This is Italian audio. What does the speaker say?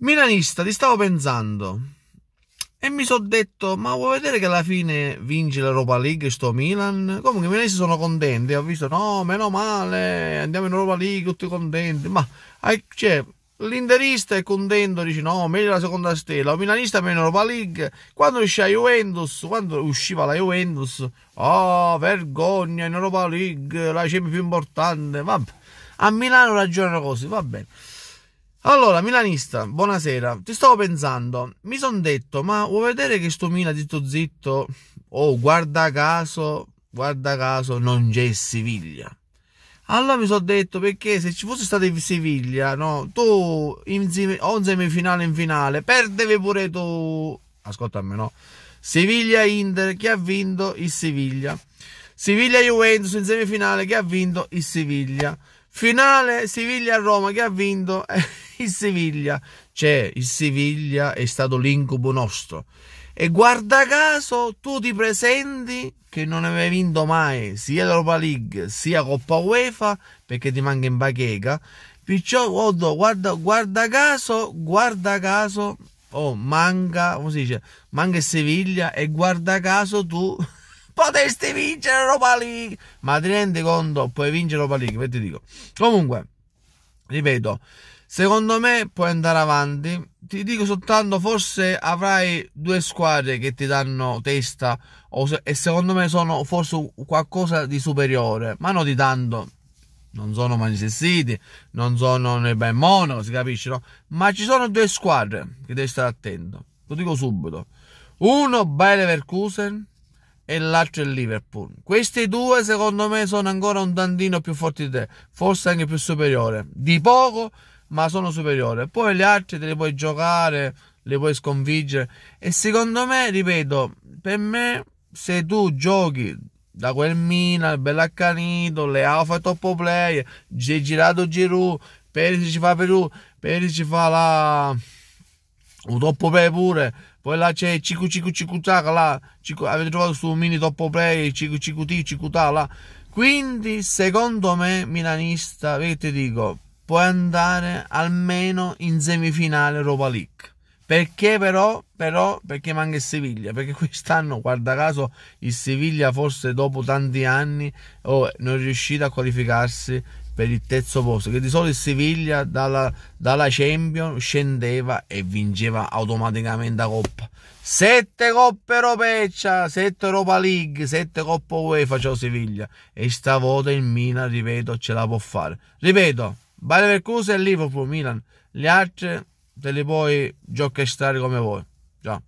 Milanista, ti stavo pensando. E mi sono detto, ma vuoi vedere che alla fine vince l'Europa League sto Milan? Comunque i milanesi sono contenti, ho visto, no, meno male, andiamo in Europa League, tutti contenti. Ma, cioè, l'interista è contento, dice, no, meglio la seconda stella. Il milanista meno Europa League. Quando uscì la Juventus, quando usciva la Juventus, oh, vergogna, in Europa League, la CM più importante. Vabbè, a Milano ragionano così, va bene. Allora, milanista, buonasera. Ti stavo pensando, mi sono detto, ma vuoi vedere che sto Milan zitto zitto? Oh, guarda caso, guarda caso, non c'è Siviglia. Allora mi sono detto perché se ci fosse stato in Siviglia, no, tu in o in semifinale in finale, perdevi pure tu. Ascoltami, no. Siviglia Inter che ha vinto il Siviglia. Siviglia Juventus in semifinale che ha vinto il Siviglia. Finale Siviglia Roma che ha vinto il Siviglia c'è, il Siviglia è stato l'incubo nostro. E guarda caso tu ti presenti che non avevi vinto mai sia l'Europa League sia Coppa UEFA perché ti manca in bacheca. Perciò guarda, guarda, guarda caso, guarda caso, oh, manca, come si dice, manca il Siviglia e guarda caso tu potresti vincere l'Europa League. Ma ti rendi conto, puoi vincere l'Europa League, ve ti dico. Comunque ripeto, secondo me puoi andare avanti. Ti dico soltanto, forse avrai due squadre che ti danno testa se, e secondo me sono forse qualcosa di superiore, ma non di tanto. Non sono Manchester City, non sono nel Ben Mono, si capisce, no? Ma ci sono due squadre che devi stare attento. Lo dico subito. Uno, Bayer Leverkusen, e l'altro è il Liverpool. Questi due, secondo me, sono ancora un tantino più forti di te, forse anche più superiore. Di poco, ma sono superiore. Poi le altre te le puoi giocare, le puoi sconfiggere. E secondo me, ripeto, per me, se tu giochi da quel Mina, il Bellaccanito, le Alfa Top Player, Girato Girù, Perisic fa Perù, Perisic fa la... Un toppo play pure, poi là c'è cicu cicu cicutaca là, cicu, avete trovato su mini top play, cicu cicuti cicutà là. Quindi secondo me milanista, vedete dico, puoi andare almeno in semifinale Europa League. Perché però, però, perché manca il Siviglia? Perché quest'anno, guarda caso, il Siviglia forse dopo tanti anni oh, non è riuscito a qualificarsi per il terzo posto, che di solito il Siviglia dalla, dalla Champions scendeva e vinceva automaticamente la Coppa. Sette Coppe Europee, sette Europa League, sette Coppe UEFA c'è Siviglia e stavolta il Milan, ripeto, ce la può fare. Ripeto, Bayer Leverkusen e Liverpool, Milan, gli altri te li puoi giocare come vuoi. Ciao.